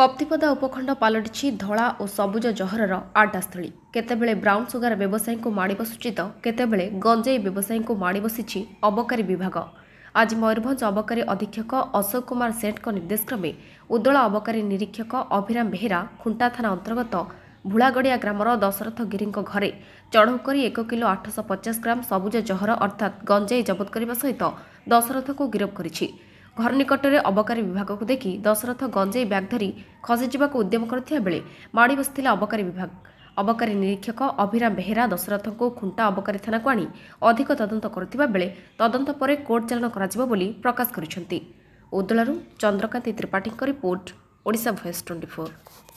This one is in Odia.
କପ୍ତିପଦା ଉପଖଣ୍ଡ ପାଲଟିଛି ଧଳା ଓ ସବୁଜ ଜହରର ଆଡ୍ଡାସ୍ଥଳୀ କେତେବେଳେ ବ୍ରାଉନ୍ ସୁଗାର ବ୍ୟବସାୟୀଙ୍କୁ ମାଡ଼ି ବସୁଛି ତ କେତେବେଳେ ଗଞ୍ଜେଇ ବ୍ୟବସାୟୀଙ୍କୁ ମାଡ଼ି ବସିଛି ଅବକାରୀ ବିଭାଗ ଆଜି ମୟୂରଭଞ୍ଜ ଅବକାରୀ ଅଧୀକ୍ଷକ ଅଶୋକ କୁମାର ସେଠଙ୍କ ନିର୍ଦ୍ଦେଶକ୍ରମେ ଉଦଳ ଅବକାରୀ ନିରୀକ୍ଷକ ଅଭିରାମ ବେହେରା ଖୁଣ୍ଟା ଥାନା ଅନ୍ତର୍ଗତ ଭୁଳାଗଡ଼ିଆ ଗ୍ରାମର ଦଶରଥ ଗିରିଙ୍କ ଘରେ ଚଢ଼ଉ କରି ଏକ କିଲୋ ଆଠଶହ ପଚାଶ ଗ୍ରାମ ସବୁଜ ଜହର ଅର୍ଥାତ୍ ଗଞ୍ଜେଇ ଜବତ କରିବା ସହିତ ଦଶରଥକୁ ଗିରଫ କରିଛି ଘର ନିକଟରେ ଅବକାରୀ ବିଭାଗକୁ ଦେଖି ଦଶରଥ ଗଞ୍ଜେଇ ବ୍ୟାଗ୍ ଧରି ଖସିଯିବାକୁ ଉଦ୍ୟମ କରିଥିବା ବେଳେ ମାଡ଼ି ବସିଥିଲା ଅବକାରୀ ବିଭାଗ ଅବକାରୀ ନିରୀକ୍ଷକ ଅଭିରାମ ବେହେରା ଦଶରଥଙ୍କୁ ଖୁଣ୍ଟା ଅବକାରୀ ଥାନାକୁ ଆଣି ଅଧିକ ତଦନ୍ତ କରୁଥିବା ବେଳେ ତଦନ୍ତ ପରେ କୋର୍ଟ ଚାଳନ କରାଯିବ ବୋଲି ପ୍ରକାଶ କରିଛନ୍ତି ଉଦଳାରୁ ଚନ୍ଦ୍ରକାନ୍ତି ତ୍ରିପାଠୀଙ୍କ report Odisha voice twenty four